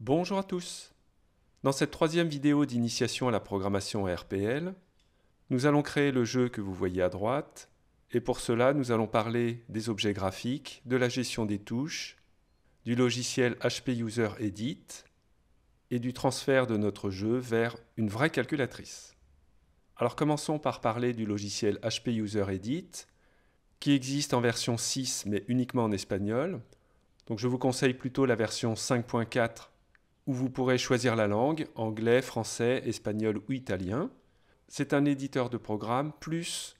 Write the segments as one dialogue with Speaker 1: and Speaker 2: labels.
Speaker 1: Bonjour à tous Dans cette troisième vidéo d'initiation à la programmation RPL, nous allons créer le jeu que vous voyez à droite, et pour cela nous allons parler des objets graphiques, de la gestion des touches, du logiciel HP User Edit, et du transfert de notre jeu vers une vraie calculatrice. Alors commençons par parler du logiciel HP User Edit, qui existe en version 6 mais uniquement en espagnol. Donc je vous conseille plutôt la version 5.4 où vous pourrez choisir la langue, anglais, français, espagnol ou italien. C'est un éditeur de programme plus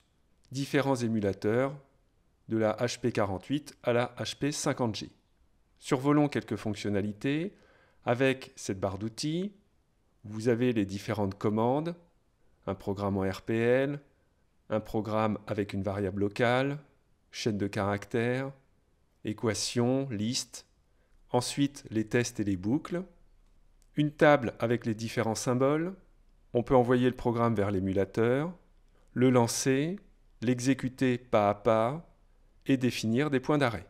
Speaker 1: différents émulateurs de la HP48 à la HP50G. Survolons quelques fonctionnalités. Avec cette barre d'outils, vous avez les différentes commandes, un programme en RPL, un programme avec une variable locale, chaîne de caractères, équations, listes, ensuite les tests et les boucles, une table avec les différents symboles, on peut envoyer le programme vers l'émulateur, le lancer, l'exécuter pas à pas et définir des points d'arrêt.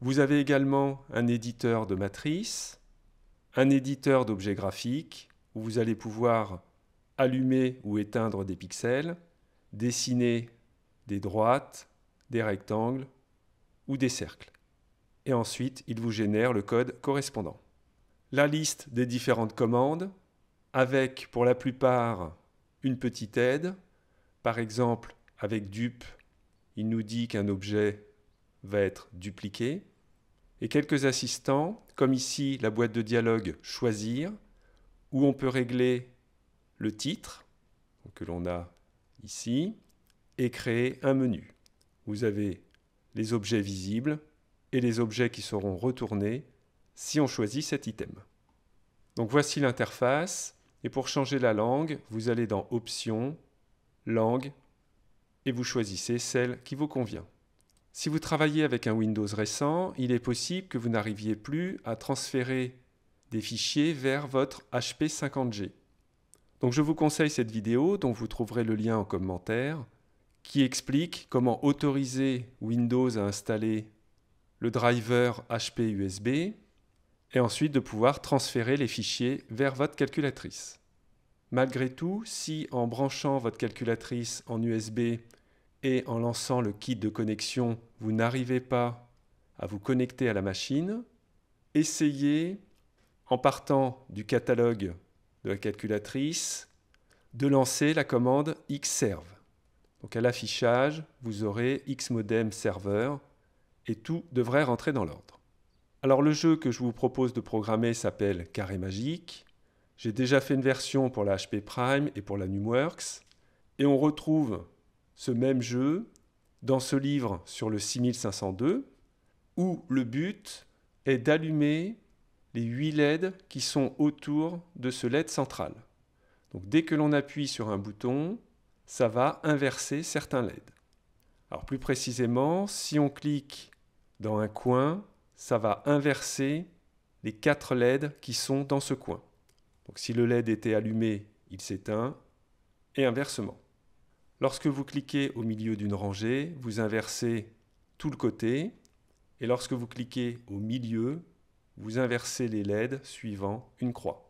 Speaker 1: Vous avez également un éditeur de matrice, un éditeur d'objets graphiques où vous allez pouvoir allumer ou éteindre des pixels, dessiner des droites, des rectangles ou des cercles. Et ensuite, il vous génère le code correspondant la liste des différentes commandes, avec pour la plupart une petite aide. Par exemple, avec dupe, il nous dit qu'un objet va être dupliqué. Et quelques assistants, comme ici la boîte de dialogue Choisir, où on peut régler le titre, que l'on a ici, et créer un menu. Vous avez les objets visibles et les objets qui seront retournés si on choisit cet item. Donc voici l'interface, et pour changer la langue, vous allez dans Options, Langue, et vous choisissez celle qui vous convient. Si vous travaillez avec un Windows récent, il est possible que vous n'arriviez plus à transférer des fichiers vers votre HP 50G. Donc je vous conseille cette vidéo dont vous trouverez le lien en commentaire qui explique comment autoriser Windows à installer le driver HP USB et ensuite de pouvoir transférer les fichiers vers votre calculatrice. Malgré tout, si en branchant votre calculatrice en USB et en lançant le kit de connexion, vous n'arrivez pas à vous connecter à la machine, essayez, en partant du catalogue de la calculatrice, de lancer la commande xserve. Donc à l'affichage, vous aurez xmodem serveur et tout devrait rentrer dans l'ordre. Alors le jeu que je vous propose de programmer s'appelle Carré Magique. J'ai déjà fait une version pour la HP Prime et pour la Numworks. Et on retrouve ce même jeu dans ce livre sur le 6502, où le but est d'allumer les 8 LED qui sont autour de ce LED central. Donc dès que l'on appuie sur un bouton, ça va inverser certains LED. Alors plus précisément, si on clique dans un coin, ça va inverser les quatre LED qui sont dans ce coin. Donc si le LED était allumé, il s'éteint, et inversement. Lorsque vous cliquez au milieu d'une rangée, vous inversez tout le côté, et lorsque vous cliquez au milieu, vous inversez les LED suivant une croix.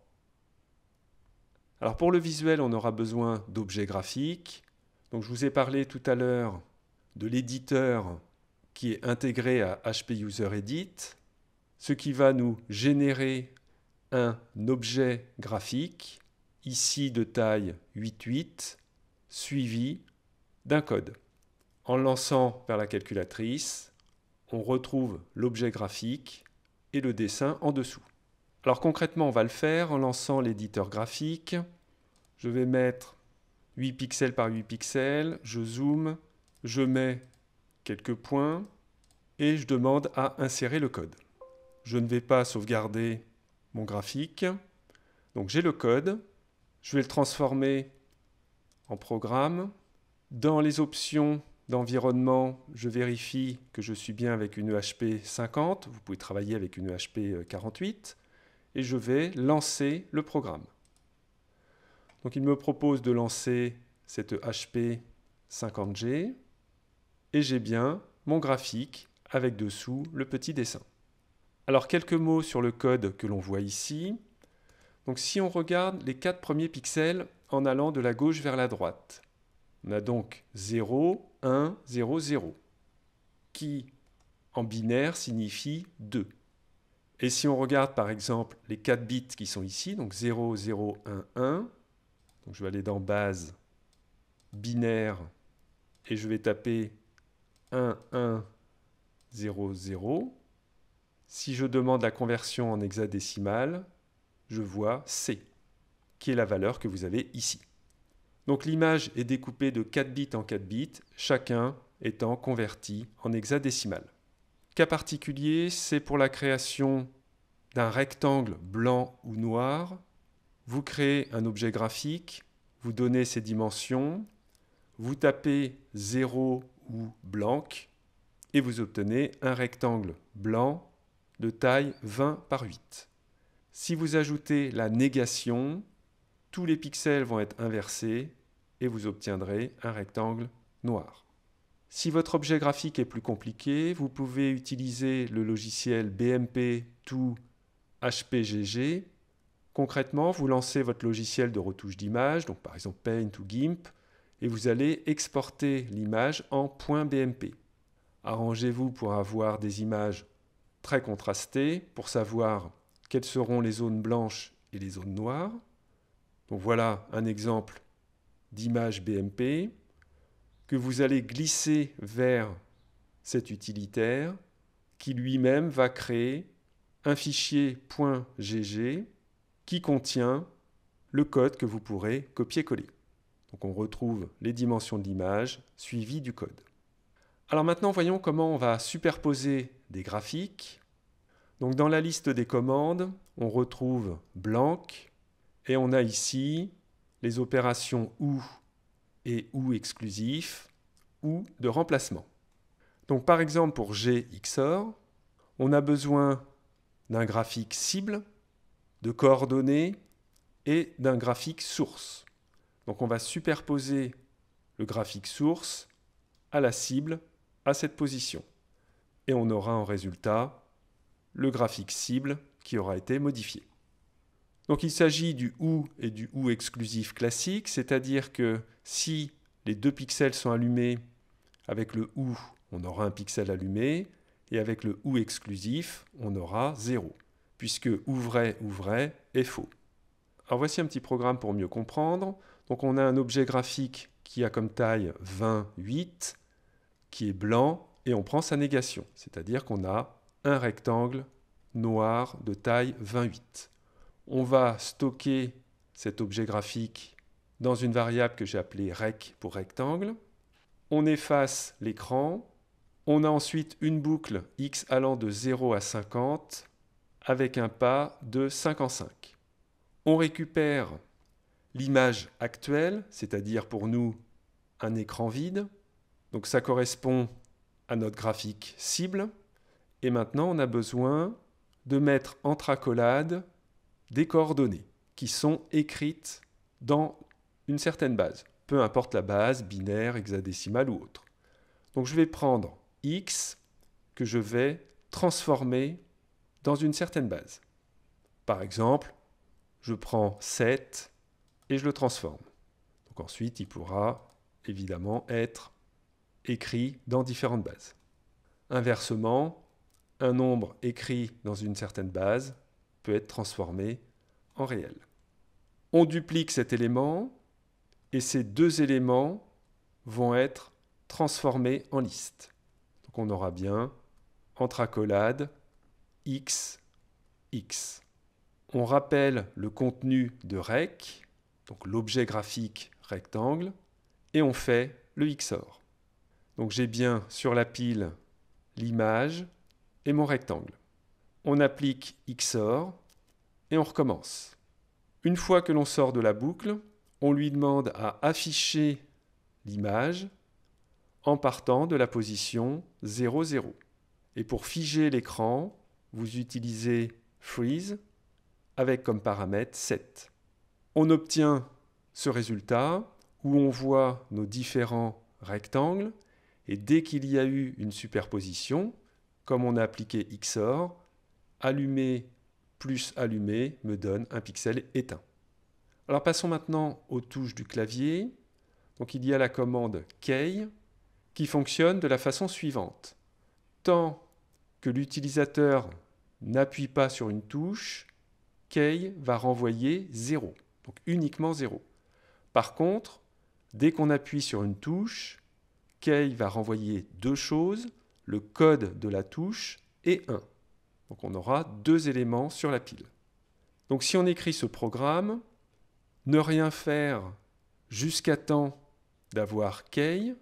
Speaker 1: Alors pour le visuel, on aura besoin d'objets graphiques. Donc je vous ai parlé tout à l'heure de l'éditeur qui est intégré à HP User Edit, ce qui va nous générer un objet graphique, ici de taille 8.8, suivi d'un code. En lançant vers la calculatrice, on retrouve l'objet graphique et le dessin en dessous. Alors concrètement, on va le faire en lançant l'éditeur graphique. Je vais mettre 8 pixels par 8 pixels, je zoome, je mets quelques points, et je demande à insérer le code. Je ne vais pas sauvegarder mon graphique. Donc j'ai le code, je vais le transformer en programme. Dans les options d'environnement, je vérifie que je suis bien avec une EHP 50. Vous pouvez travailler avec une e euh, EHP 48. Et je vais lancer le programme. Donc il me propose de lancer cette e hp 50G et j'ai bien mon graphique avec dessous le petit dessin. Alors quelques mots sur le code que l'on voit ici. Donc si on regarde les quatre premiers pixels en allant de la gauche vers la droite, on a donc 0, 1, 0, 0, qui en binaire signifie 2. Et si on regarde par exemple les quatre bits qui sont ici, donc 0, 0, 1, 1, donc je vais aller dans base, binaire, et je vais taper 1, 1, 0, 0. Si je demande la conversion en hexadécimal, je vois C, qui est la valeur que vous avez ici. Donc l'image est découpée de 4 bits en 4 bits, chacun étant converti en hexadécimal. Cas particulier, c'est pour la création d'un rectangle blanc ou noir. Vous créez un objet graphique, vous donnez ses dimensions, vous tapez 0, ou blanc, et vous obtenez un rectangle blanc de taille 20 par 8. Si vous ajoutez la négation, tous les pixels vont être inversés et vous obtiendrez un rectangle noir. Si votre objet graphique est plus compliqué, vous pouvez utiliser le logiciel BMP to HPGG. Concrètement, vous lancez votre logiciel de retouche d'image, donc par exemple Paint ou GIMP, et vous allez exporter l'image en .bmp. Arrangez-vous pour avoir des images très contrastées, pour savoir quelles seront les zones blanches et les zones noires. Donc voilà un exemple d'image BMP que vous allez glisser vers cet utilitaire qui lui-même va créer un fichier .gg qui contient le code que vous pourrez copier-coller. Donc on retrouve les dimensions de l'image suivies du code. Alors maintenant, voyons comment on va superposer des graphiques. Donc dans la liste des commandes, on retrouve blank et on a ici les opérations ou et ou exclusif ou de remplacement. Donc par exemple pour gxor, on a besoin d'un graphique cible, de coordonnées et d'un graphique source. Donc on va superposer le graphique source à la cible à cette position. Et on aura en résultat le graphique cible qui aura été modifié. Donc il s'agit du OU et du OU exclusif classique, c'est-à-dire que si les deux pixels sont allumés, avec le OU, on aura un pixel allumé, et avec le OU exclusif, on aura 0, puisque OU vrai, OU vrai est faux. Alors voici un petit programme pour mieux comprendre. Donc on a un objet graphique qui a comme taille 28, qui est blanc, et on prend sa négation, c'est-à-dire qu'on a un rectangle noir de taille 28. On va stocker cet objet graphique dans une variable que j'ai appelée rec pour rectangle. On efface l'écran. On a ensuite une boucle x allant de 0 à 50 avec un pas de 5 en 5. On récupère l'image actuelle, c'est-à-dire pour nous un écran vide. Donc ça correspond à notre graphique cible. Et maintenant, on a besoin de mettre en tracolade des coordonnées qui sont écrites dans une certaine base, peu importe la base, binaire, hexadécimale ou autre. Donc je vais prendre x que je vais transformer dans une certaine base. Par exemple, je prends 7 et je le transforme. Donc ensuite, il pourra évidemment être écrit dans différentes bases. Inversement, un nombre écrit dans une certaine base peut être transformé en réel. On duplique cet élément et ces deux éléments vont être transformés en liste. Donc on aura bien entre accolades x, x. On rappelle le contenu de rec donc l'objet graphique rectangle, et on fait le XOR. Donc j'ai bien sur la pile l'image et mon rectangle. On applique XOR et on recommence. Une fois que l'on sort de la boucle, on lui demande à afficher l'image en partant de la position 0, 0. Et pour figer l'écran, vous utilisez Freeze avec comme paramètre 7 on obtient ce résultat où on voit nos différents rectangles et dès qu'il y a eu une superposition, comme on a appliqué XOR, allumé plus allumé me donne un pixel éteint. Alors passons maintenant aux touches du clavier. Donc il y a la commande key qui fonctionne de la façon suivante. Tant que l'utilisateur n'appuie pas sur une touche, key va renvoyer 0 donc uniquement 0. Par contre, dès qu'on appuie sur une touche, Key va renvoyer deux choses, le code de la touche et 1. Donc on aura deux éléments sur la pile. Donc si on écrit ce programme, ne rien faire jusqu'à temps d'avoir key.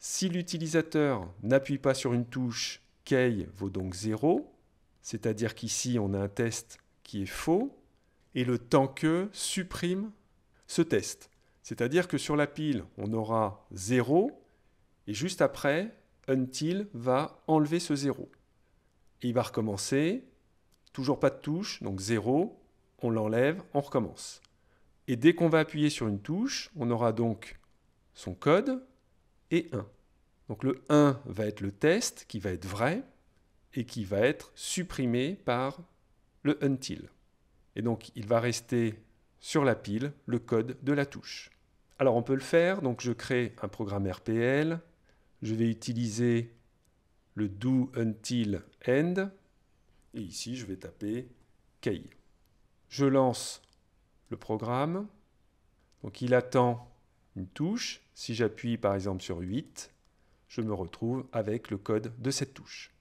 Speaker 1: Si l'utilisateur n'appuie pas sur une touche, key vaut donc 0, c'est-à-dire qu'ici on a un test qui est faux, et le tant que supprime ce test. C'est-à-dire que sur la pile, on aura 0 et juste après, until va enlever ce 0. Et il va recommencer, toujours pas de touche, donc 0, on l'enlève, on recommence. Et dès qu'on va appuyer sur une touche, on aura donc son code et 1. Donc le 1 va être le test qui va être vrai et qui va être supprimé par le until. Et donc, il va rester sur la pile le code de la touche. Alors, on peut le faire. Donc, je crée un programme RPL. Je vais utiliser le do until end. Et ici, je vais taper key. Je lance le programme. Donc, il attend une touche. Si j'appuie par exemple sur 8, je me retrouve avec le code de cette touche.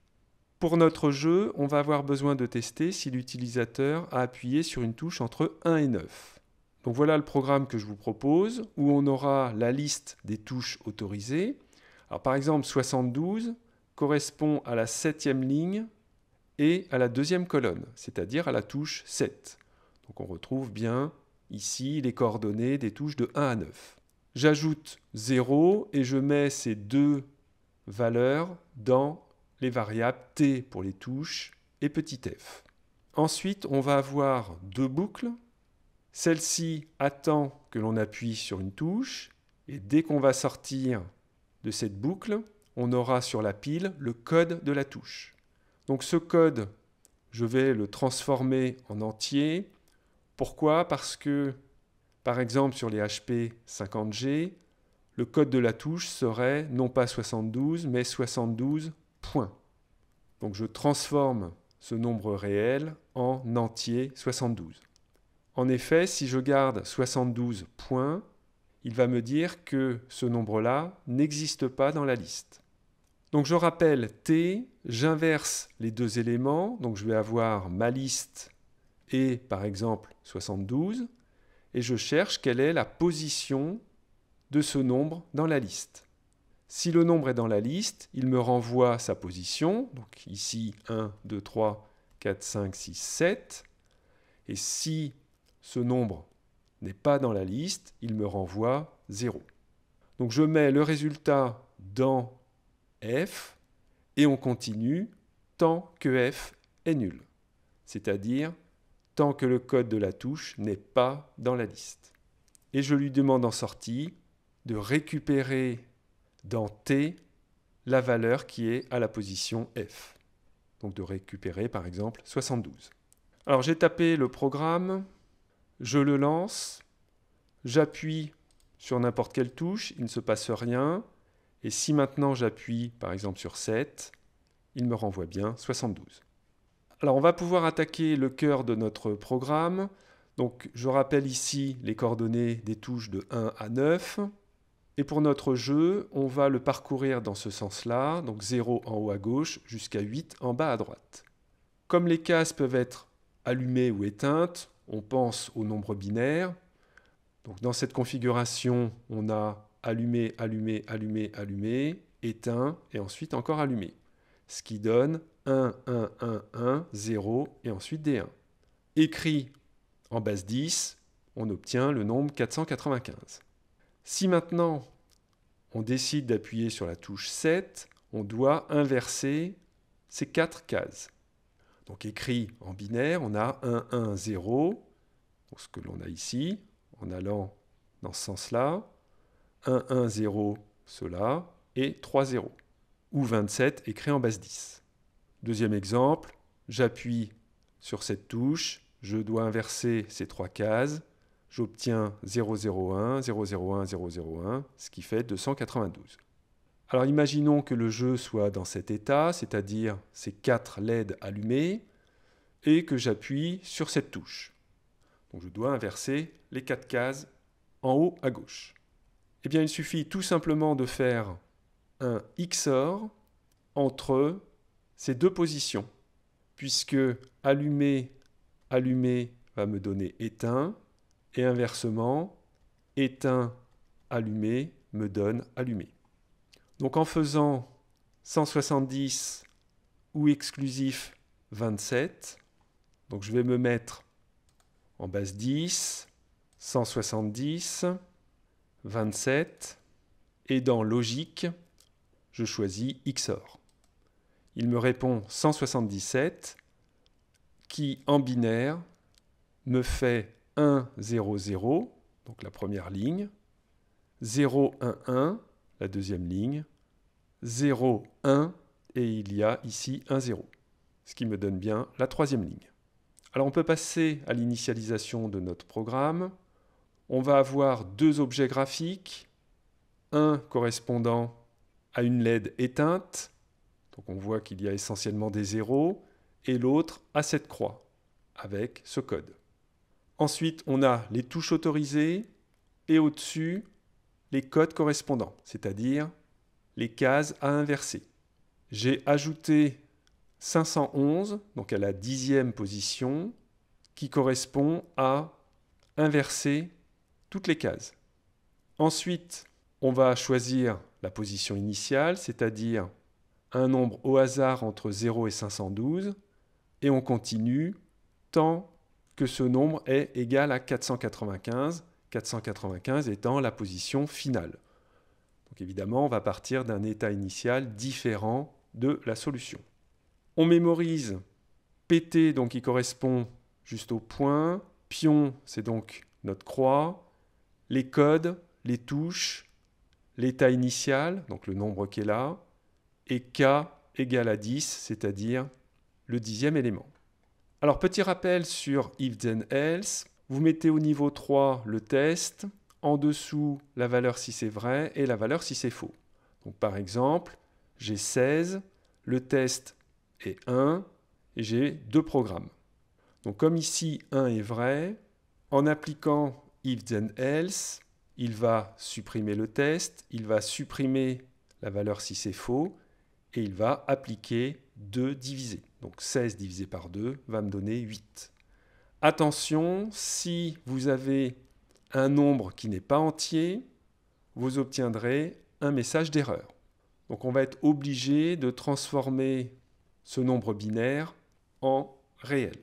Speaker 1: Pour notre jeu, on va avoir besoin de tester si l'utilisateur a appuyé sur une touche entre 1 et 9. Donc voilà le programme que je vous propose, où on aura la liste des touches autorisées. Alors par exemple, 72 correspond à la septième ligne et à la deuxième colonne, c'est-à-dire à la touche 7. Donc on retrouve bien ici les coordonnées des touches de 1 à 9. J'ajoute 0 et je mets ces deux valeurs dans les variables t pour les touches et petit f. Ensuite, on va avoir deux boucles. Celle-ci attend que l'on appuie sur une touche et dès qu'on va sortir de cette boucle, on aura sur la pile le code de la touche. Donc ce code, je vais le transformer en entier. Pourquoi Parce que, par exemple, sur les HP 50G, le code de la touche serait non pas 72, mais 72 donc je transforme ce nombre réel en entier 72. En effet, si je garde 72 points, il va me dire que ce nombre-là n'existe pas dans la liste. Donc je rappelle t, j'inverse les deux éléments, donc je vais avoir ma liste et par exemple 72, et je cherche quelle est la position de ce nombre dans la liste. Si le nombre est dans la liste, il me renvoie sa position. Donc ici, 1, 2, 3, 4, 5, 6, 7. Et si ce nombre n'est pas dans la liste, il me renvoie 0. Donc je mets le résultat dans f et on continue tant que f est nul, c'est-à-dire tant que le code de la touche n'est pas dans la liste. Et je lui demande en sortie de récupérer dans T la valeur qui est à la position F. Donc de récupérer par exemple 72. Alors j'ai tapé le programme, je le lance, j'appuie sur n'importe quelle touche, il ne se passe rien. Et si maintenant j'appuie par exemple sur 7, il me renvoie bien 72. Alors on va pouvoir attaquer le cœur de notre programme. Donc je rappelle ici les coordonnées des touches de 1 à 9. Et pour notre jeu, on va le parcourir dans ce sens-là, donc 0 en haut à gauche jusqu'à 8 en bas à droite. Comme les cases peuvent être allumées ou éteintes, on pense au nombre binaire. dans cette configuration, on a allumé, allumé, allumé, allumé, éteint et ensuite encore allumé. Ce qui donne 1, 1, 1, 1, 0 et ensuite D1. Écrit en base 10, on obtient le nombre 495. Si maintenant on décide d'appuyer sur la touche 7, on doit inverser ces quatre cases. Donc écrit en binaire, on a 1, 1, 0, ce que l'on a ici, en allant dans ce sens-là, 1, 1, 0, cela, et 3, 0, ou 27 écrit en base 10. Deuxième exemple, j'appuie sur cette touche, je dois inverser ces trois cases, j'obtiens 001, 001, 001, ce qui fait 292. Alors imaginons que le jeu soit dans cet état, c'est-à-dire ces quatre LED allumées, et que j'appuie sur cette touche. Donc je dois inverser les quatre cases en haut à gauche. Eh bien il suffit tout simplement de faire un XOR entre ces deux positions, puisque allumer, allumer va me donner éteint, et inversement, éteint, allumé, me donne allumé. Donc en faisant 170 ou exclusif 27, donc je vais me mettre en base 10, 170, 27, et dans logique, je choisis XOR. Il me répond 177, qui en binaire me fait 1, 0, 0, donc la première ligne, 0, 1, 1, la deuxième ligne, 0, 1, et il y a ici un 0, ce qui me donne bien la troisième ligne. Alors on peut passer à l'initialisation de notre programme. On va avoir deux objets graphiques, un correspondant à une LED éteinte, donc on voit qu'il y a essentiellement des zéros, et l'autre à cette croix, avec ce code. Ensuite, on a les touches autorisées et au-dessus, les codes correspondants, c'est-à-dire les cases à inverser. J'ai ajouté 511, donc à la dixième position, qui correspond à inverser toutes les cases. Ensuite, on va choisir la position initiale, c'est-à-dire un nombre au hasard entre 0 et 512, et on continue tant que ce nombre est égal à 495, 495 étant la position finale. Donc évidemment, on va partir d'un état initial différent de la solution. On mémorise PT, donc qui correspond juste au point, pion, c'est donc notre croix, les codes, les touches, l'état initial, donc le nombre qui est là, et K égale à 10, c'est-à-dire le dixième élément. Alors, petit rappel sur if then else. Vous mettez au niveau 3 le test, en dessous la valeur si c'est vrai et la valeur si c'est faux. Donc, par exemple, j'ai 16, le test est 1 et j'ai deux programmes. Donc, comme ici 1 est vrai, en appliquant if then else, il va supprimer le test, il va supprimer la valeur si c'est faux et il va appliquer 2 divisé. Donc 16 divisé par 2 va me donner 8. Attention, si vous avez un nombre qui n'est pas entier, vous obtiendrez un message d'erreur. Donc on va être obligé de transformer ce nombre binaire en réel.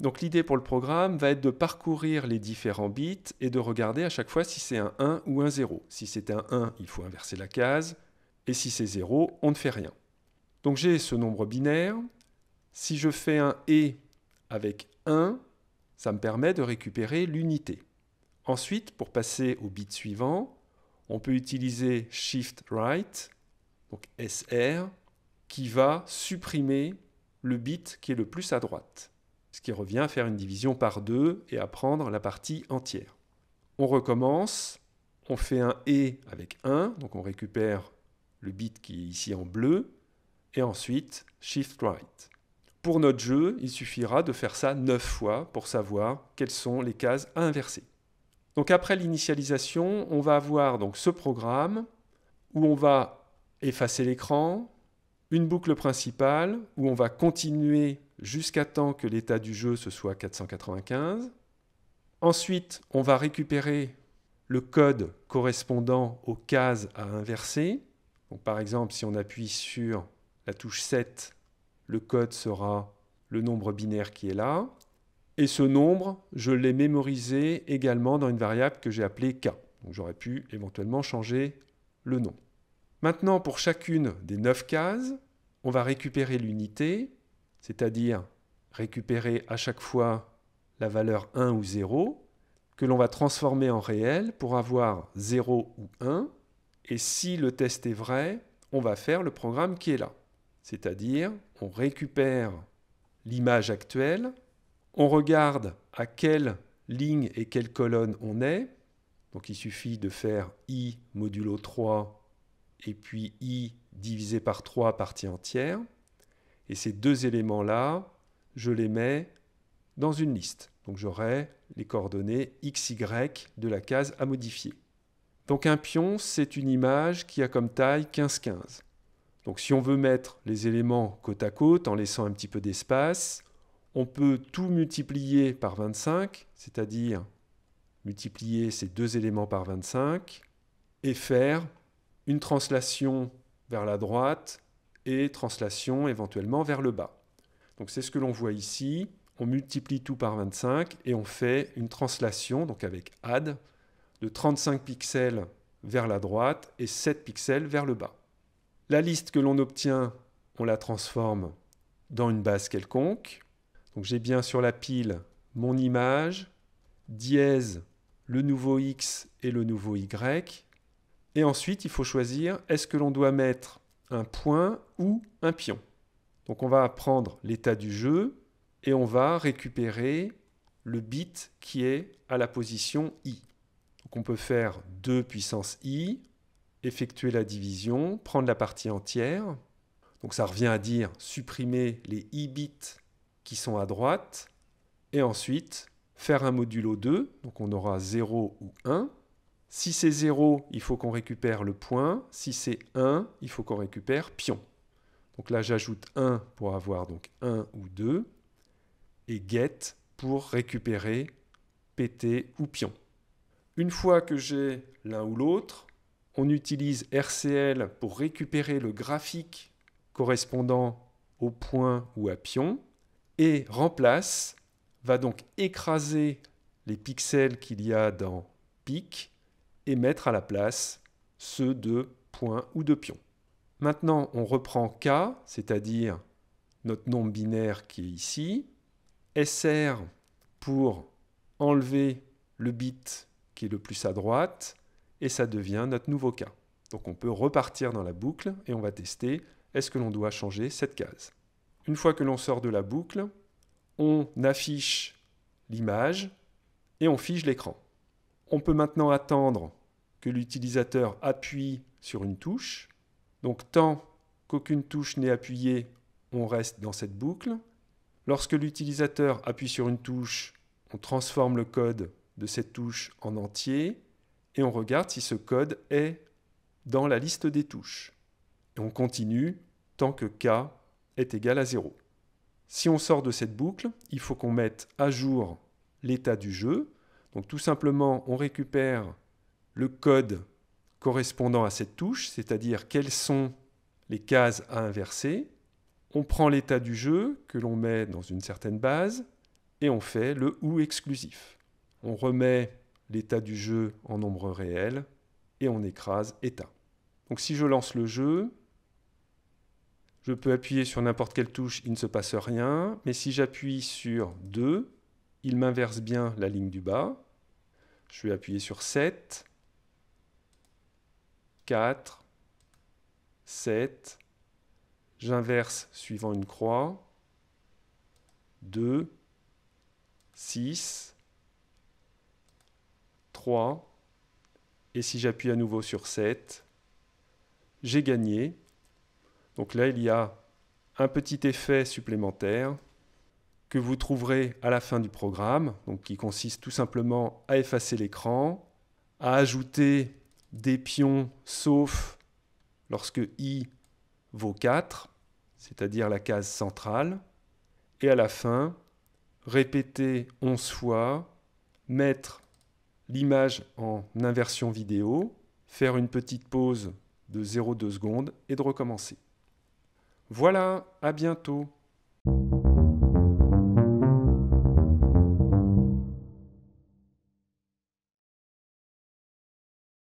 Speaker 1: Donc l'idée pour le programme va être de parcourir les différents bits et de regarder à chaque fois si c'est un 1 ou un 0. Si c'est un 1, il faut inverser la case, et si c'est 0, on ne fait rien. Donc j'ai ce nombre binaire. Si je fais un et avec 1, ça me permet de récupérer l'unité. Ensuite, pour passer au bit suivant, on peut utiliser Shift Right, donc SR, qui va supprimer le bit qui est le plus à droite, ce qui revient à faire une division par deux et à prendre la partie entière. On recommence, on fait un et avec 1, donc on récupère le bit qui est ici en bleu, et ensuite Shift Right. Pour notre jeu, il suffira de faire ça 9 fois pour savoir quelles sont les cases à inverser. Donc après l'initialisation, on va avoir donc ce programme où on va effacer l'écran, une boucle principale où on va continuer jusqu'à temps que l'état du jeu ce soit 495. Ensuite, on va récupérer le code correspondant aux cases à inverser. par exemple, si on appuie sur la touche 7, le code sera le nombre binaire qui est là. Et ce nombre, je l'ai mémorisé également dans une variable que j'ai appelée k. Donc j'aurais pu éventuellement changer le nom. Maintenant, pour chacune des 9 cases, on va récupérer l'unité, c'est-à-dire récupérer à chaque fois la valeur 1 ou 0, que l'on va transformer en réel pour avoir 0 ou 1. Et si le test est vrai, on va faire le programme qui est là. C'est-à-dire, on récupère l'image actuelle, on regarde à quelle ligne et quelle colonne on est. Donc il suffit de faire i modulo 3 et puis i divisé par 3 partie entière. Et ces deux éléments-là, je les mets dans une liste. Donc j'aurai les coordonnées x, y de la case à modifier. Donc un pion, c'est une image qui a comme taille 15-15. Donc si on veut mettre les éléments côte à côte en laissant un petit peu d'espace, on peut tout multiplier par 25, c'est-à-dire multiplier ces deux éléments par 25 et faire une translation vers la droite et translation éventuellement vers le bas. Donc c'est ce que l'on voit ici. On multiplie tout par 25 et on fait une translation, donc avec add, de 35 pixels vers la droite et 7 pixels vers le bas. La liste que l'on obtient, on la transforme dans une base quelconque. Donc j'ai bien sur la pile mon image, dièse, le nouveau x et le nouveau y. Et ensuite, il faut choisir est-ce que l'on doit mettre un point ou un pion. Donc on va prendre l'état du jeu et on va récupérer le bit qui est à la position i. Donc on peut faire 2 puissance i, effectuer la division, prendre la partie entière. Donc ça revient à dire supprimer les i bits qui sont à droite, et ensuite faire un modulo 2, donc on aura 0 ou 1. Si c'est 0, il faut qu'on récupère le point. Si c'est 1, il faut qu'on récupère pion. Donc là, j'ajoute 1 pour avoir donc 1 ou 2, et get pour récupérer pt ou pion. Une fois que j'ai l'un ou l'autre, on utilise RCL pour récupérer le graphique correspondant au point ou à pion, et remplace va donc écraser les pixels qu'il y a dans pic et mettre à la place ceux de point ou de pion. Maintenant, on reprend K, c'est-à-dire notre nombre binaire qui est ici, SR pour enlever le bit qui est le plus à droite, et ça devient notre nouveau cas. Donc on peut repartir dans la boucle et on va tester est-ce que l'on doit changer cette case. Une fois que l'on sort de la boucle, on affiche l'image et on fige l'écran. On peut maintenant attendre que l'utilisateur appuie sur une touche. Donc tant qu'aucune touche n'est appuyée, on reste dans cette boucle. Lorsque l'utilisateur appuie sur une touche, on transforme le code de cette touche en entier et on regarde si ce code est dans la liste des touches. Et on continue tant que k est égal à 0. Si on sort de cette boucle, il faut qu'on mette à jour l'état du jeu. Donc tout simplement, on récupère le code correspondant à cette touche, c'est-à-dire quelles sont les cases à inverser. On prend l'état du jeu que l'on met dans une certaine base et on fait le ou exclusif. On remet l'état du jeu en nombre réel, et on écrase état. Donc si je lance le jeu, je peux appuyer sur n'importe quelle touche, il ne se passe rien, mais si j'appuie sur 2, il m'inverse bien la ligne du bas. Je vais appuyer sur 7, 4, 7, j'inverse suivant une croix, 2, 6, 3. Et si j'appuie à nouveau sur 7, j'ai gagné. Donc là, il y a un petit effet supplémentaire que vous trouverez à la fin du programme, donc qui consiste tout simplement à effacer l'écran, à ajouter des pions sauf lorsque i vaut 4, c'est-à-dire la case centrale, et à la fin, répéter 11 fois, mettre l'image en inversion vidéo, faire une petite pause de 0,2 secondes et de recommencer. Voilà, à bientôt.